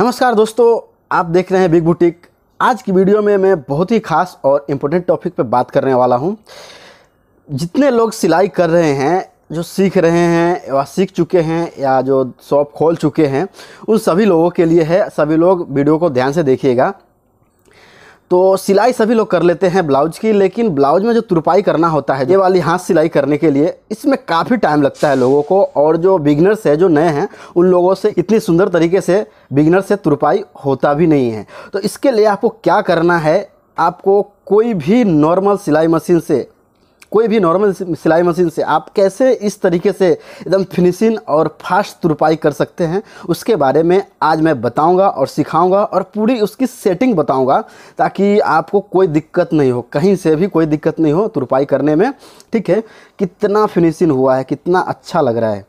नमस्कार दोस्तों आप देख रहे हैं बिग बुटीक आज की वीडियो में मैं बहुत ही खास और इम्पोर्टेंट टॉपिक पर बात करने वाला हूँ जितने लोग सिलाई कर रहे हैं जो सीख रहे हैं या सीख चुके हैं या जो शॉप खोल चुके हैं उन सभी लोगों के लिए है सभी लोग वीडियो को ध्यान से देखिएगा तो सिलाई सभी लोग कर लेते हैं ब्लाउज की लेकिन ब्लाउज में जो तुरपाई करना होता है ये वाली हाथ सिलाई करने के लिए इसमें काफ़ी टाइम लगता है लोगों को और जो बिगनर्स है जो नए हैं उन लोगों से इतनी सुंदर तरीके से बिगनर से तुरपाई होता भी नहीं है तो इसके लिए आपको क्या करना है आपको कोई भी नॉर्मल सिलाई मशीन से कोई भी नॉर्मल सिलाई मशीन से आप कैसे इस तरीके से एकदम फिनिशिंग और फास्ट तुरपाई कर सकते हैं उसके बारे में आज मैं बताऊंगा और सिखाऊंगा और पूरी उसकी सेटिंग बताऊंगा ताकि आपको कोई दिक्कत नहीं हो कहीं से भी कोई दिक्कत नहीं हो तुरपाई करने में ठीक है कितना फिनिशिंग हुआ है कितना अच्छा लग रहा है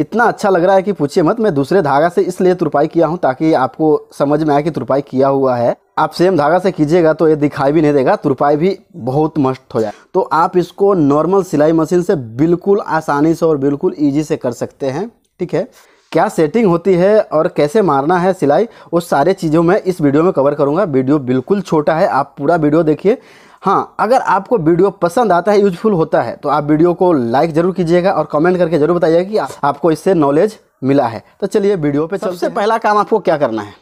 इतना अच्छा लग रहा है कि पूछिए मत मैं दूसरे धागा से इसलिए तुरपाई किया हूँ ताकि आपको समझ में आए कि तुरपाई किया हुआ है आप सेम धागा से कीजिएगा तो ये दिखाई भी नहीं देगा तुरपाई भी बहुत मस्त हो जाए तो आप इसको नॉर्मल सिलाई मशीन से बिल्कुल आसानी से और बिल्कुल ईजी से कर सकते हैं ठीक है क्या सेटिंग होती है और कैसे मारना है सिलाई वो सारे चीज़ों में इस वीडियो में कवर करूँगा वीडियो बिल्कुल छोटा है आप पूरा वीडियो देखिए हाँ अगर आपको वीडियो पसंद आता है यूजफुल होता है तो आप वीडियो को लाइक ज़रूर कीजिएगा और कमेंट करके ज़रूर बताइएगा कि आपको इससे नॉलेज मिला है तो चलिए वीडियो पे सबसे पहला काम आपको क्या करना है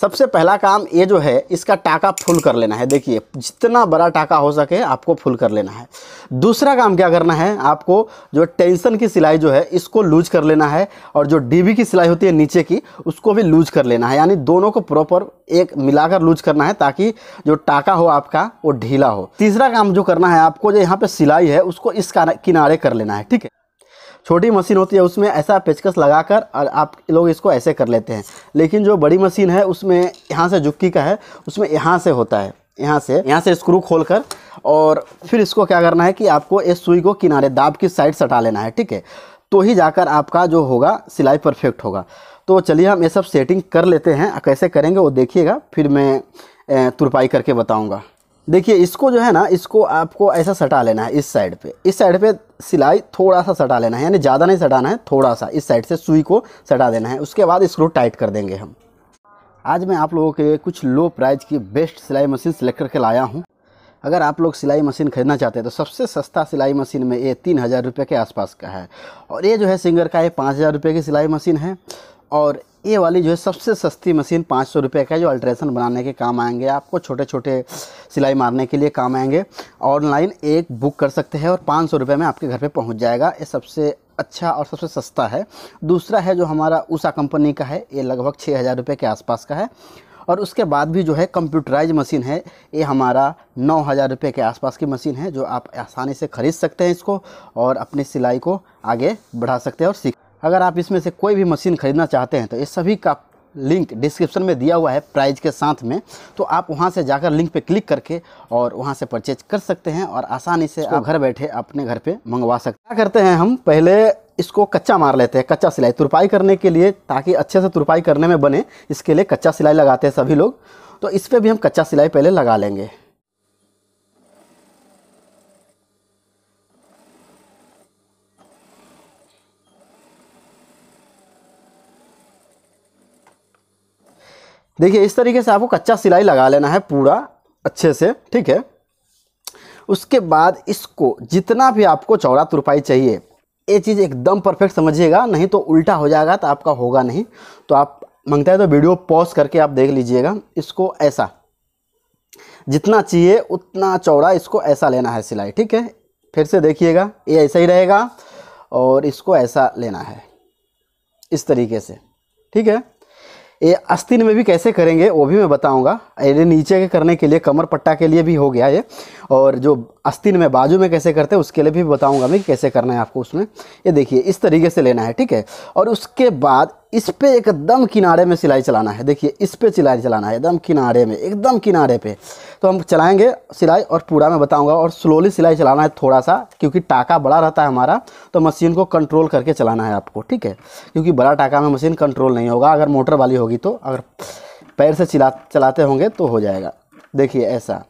सबसे पहला काम ये जो है इसका टाका फुल कर लेना है देखिए जितना बड़ा टाका हो सके आपको फुल कर लेना है दूसरा काम क्या करना है आपको जो टेंशन की सिलाई जो है इसको लूज कर लेना है और जो डीबी की सिलाई होती है नीचे की उसको भी लूज कर लेना है यानी दोनों को प्रॉपर एक मिलाकर लूज करना है ताकि जो टाका हो आपका वो ढीला हो तीसरा काम जो करना है आपको जो यहाँ पर सिलाई है उसको इस किनारे कर लेना है ठीक है छोटी मशीन होती है उसमें ऐसा पेचकस लगाकर और आप लोग इसको ऐसे कर लेते हैं लेकिन जो बड़ी मशीन है उसमें यहाँ से झुक्की का है उसमें यहाँ से होता है यहाँ से यहाँ से स्क्रू खोल कर और फिर इसको क्या करना है कि आपको इस सुई को किनारे दाब की साइड सटा लेना है ठीक है तो ही जाकर आपका जो होगा सिलाई परफेक्ट होगा तो चलिए हम ये सब सेटिंग कर लेते हैं कैसे करेंगे वो देखिएगा फिर मैं तुरपाई करके बताऊँगा देखिए इसको जो है ना इसको आपको ऐसा सटा लेना है इस साइड पे इस साइड पे सिलाई थोड़ा सा सटा लेना है यानी ज़्यादा नहीं सटाना है थोड़ा सा इस साइड से सुई को सटा देना है उसके बाद इसको टाइट कर देंगे हम आज मैं आप लोगों के कुछ लो प्राइस की बेस्ट सिलाई मशीन सेलेक्ट करके लाया हूँ अगर आप लोग सिलाई मशीन खरीदना चाहते हैं तो सबसे सस्ता सिलाई मशीन में ये तीन हज़ार रुपये के आसपास का है और ये जो है सिंगर का ये पाँच हज़ार रुपये की सिलाई मशीन है और ये वाली जो है सबसे सस्ती मशीन पाँच सौ रुपये का जो अल्ट्रेशन बनाने के काम आएंगे आपको छोटे छोटे सिलाई मारने के लिए काम आएंगे ऑनलाइन एक बुक कर सकते हैं और पाँच सौ रुपये में आपके घर पे पहुंच जाएगा ये सबसे अच्छा और सबसे सस्ता है दूसरा है जो हमारा उषा कंपनी का है ये लगभग छः हज़ार रुपये के आसपास का है और उसके बाद भी जो है कंप्यूटराइज मशीन है ये हमारा नौ हज़ार रुपये के आसपास की मशीन है जो आप आसानी से ख़रीद सकते हैं इसको और अपनी सिलाई को आगे बढ़ा सकते हैं और सीख अगर आप इसमें से कोई भी मशीन ख़रीदना चाहते हैं तो ये सभी का लिंक डिस्क्रिप्शन में दिया हुआ है प्राइज के साथ में तो आप वहां से जाकर लिंक पे क्लिक करके और वहां से परचेज कर सकते हैं और आसानी से आप घर बैठे अपने घर पे मंगवा सकते हैं क्या करते हैं हम पहले इसको कच्चा मार लेते हैं कच्चा सिलाई तुरपाई करने के लिए ताकि अच्छे से तुरपाई करने में बने इसके लिए कच्चा सिलाई लगाते हैं सभी लोग तो इस पर भी हम कच्चा सिलाई पहले लगा लेंगे देखिए इस तरीके से आपको कच्चा सिलाई लगा लेना है पूरा अच्छे से ठीक है उसके बाद इसको जितना भी आपको चौड़ा तुरपाई चाहिए ये चीज़ एकदम परफेक्ट समझिएगा नहीं तो उल्टा हो जाएगा तो आपका होगा नहीं तो आप मांगता है तो वीडियो पॉज करके आप देख लीजिएगा इसको ऐसा जितना चाहिए उतना चौड़ा इसको ऐसा लेना है सिलाई ठीक है फिर से देखिएगा ये ऐसा ही रहेगा और इसको ऐसा लेना है इस तरीके से ठीक है ये अस्तिन में भी कैसे करेंगे वो भी मैं बताऊंगा ये नीचे के करने के लिए कमर पट्टा के लिए भी हो गया ये और जो अस्तिन में बाजू में कैसे करते हैं उसके लिए भी बताऊंगा मैं कैसे करना है आपको उसमें ये देखिए इस तरीके से लेना है ठीक है और उसके बाद इस पर एकदम किनारे में सिलाई चलाना है देखिए इस पर सिलाई चलाना है एकदम किनारे में एकदम किनारे पे तो हम चलाएंगे सिलाई और पूरा मैं बताऊंगा और स्लोली सिलाई चलाना है थोड़ा सा क्योंकि टाका बड़ा रहता है हमारा तो मशीन को कंट्रोल करके चलाना है आपको ठीक है क्योंकि बड़ा टाका में मशीन कंट्रोल नहीं होगा अगर मोटर वाली होगी तो अगर पैर से चिला चलाते होंगे तो हो जाएगा देखिए ऐसा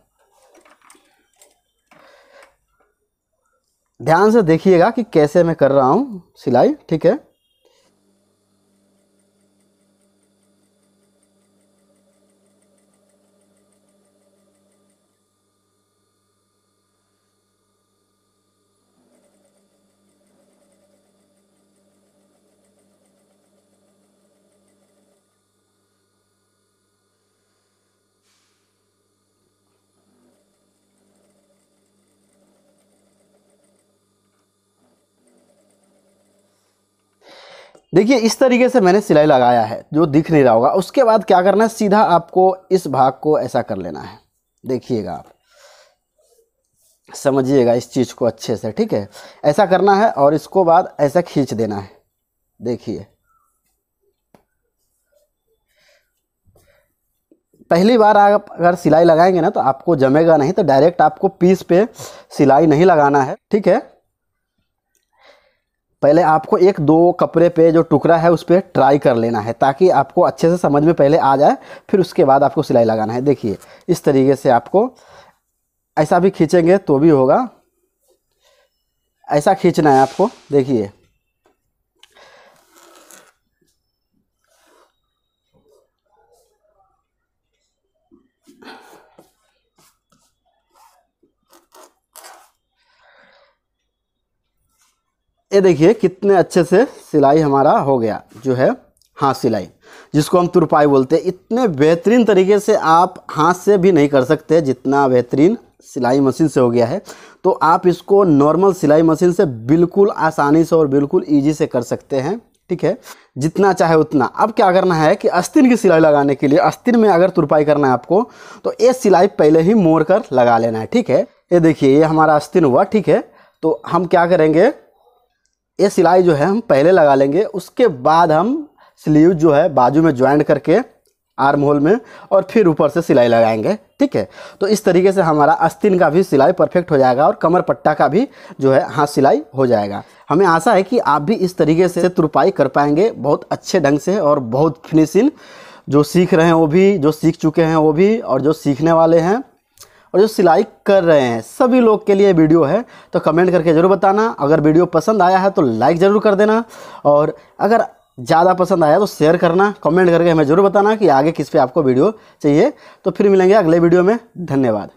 ध्यान से देखिएगा कि कैसे मैं कर रहा हूँ सिलाई ठीक है देखिए इस तरीके से मैंने सिलाई लगाया है जो दिख नहीं रहा होगा उसके बाद क्या करना है सीधा आपको इस भाग को ऐसा कर लेना है देखिएगा आप समझिएगा इस चीज़ को अच्छे से ठीक है ऐसा करना है और इसको बाद ऐसा खींच देना है देखिए पहली बार आप अगर सिलाई लगाएंगे ना तो आपको जमेगा नहीं तो डायरेक्ट आपको पीस पे सिलाई नहीं लगाना है ठीक है पहले आपको एक दो कपड़े पे जो टुकड़ा है उस पर ट्राई कर लेना है ताकि आपको अच्छे से समझ में पहले आ जाए फिर उसके बाद आपको सिलाई लगाना है देखिए इस तरीके से आपको ऐसा भी खींचेंगे तो भी होगा ऐसा खींचना है आपको देखिए ये देखिए कितने अच्छे से सिलाई हमारा हो गया जो है हाथ सिलाई जिसको हम तुरपाई बोलते हैं इतने बेहतरीन तरीके से आप हाथ से भी नहीं कर सकते जितना बेहतरीन सिलाई मशीन से हो गया है तो आप इसको नॉर्मल सिलाई मशीन से बिल्कुल आसानी से और बिल्कुल ईजी से कर सकते हैं ठीक है जितना चाहे उतना अब क्या करना है कि अस्तिन की सिलाई लगाने के लिए अस्तिन में अगर तुरपाई करना है आपको तो ये सिलाई पहले ही मोड़ कर लगा लेना है ठीक है ये देखिए ये हमारा अस्तिन हुआ ठीक है तो हम क्या करेंगे ये सिलाई जो है हम पहले लगा लेंगे उसके बाद हम स्लीव जो है बाजू में ज्वाइंट करके आर्म होल में और फिर ऊपर से सिलाई लगाएंगे ठीक है तो इस तरीके से हमारा अस्तिन का भी सिलाई परफेक्ट हो जाएगा और कमर पट्टा का भी जो है हाथ सिलाई हो जाएगा हमें आशा है कि आप भी इस तरीके से तुरपाई कर पाएंगे बहुत अच्छे ढंग से और बहुत फिनिशिंग जो सीख रहे हैं वो भी जो सीख चुके हैं वो भी और जो सीखने वाले हैं और जो सिलाई कर रहे हैं सभी लोग के लिए वीडियो है तो कमेंट करके ज़रूर बताना अगर वीडियो पसंद आया है तो लाइक ज़रूर कर देना और अगर ज़्यादा पसंद आया तो शेयर करना कमेंट करके हमें ज़रूर बताना कि आगे किस पे आपको वीडियो चाहिए तो फिर मिलेंगे अगले वीडियो में धन्यवाद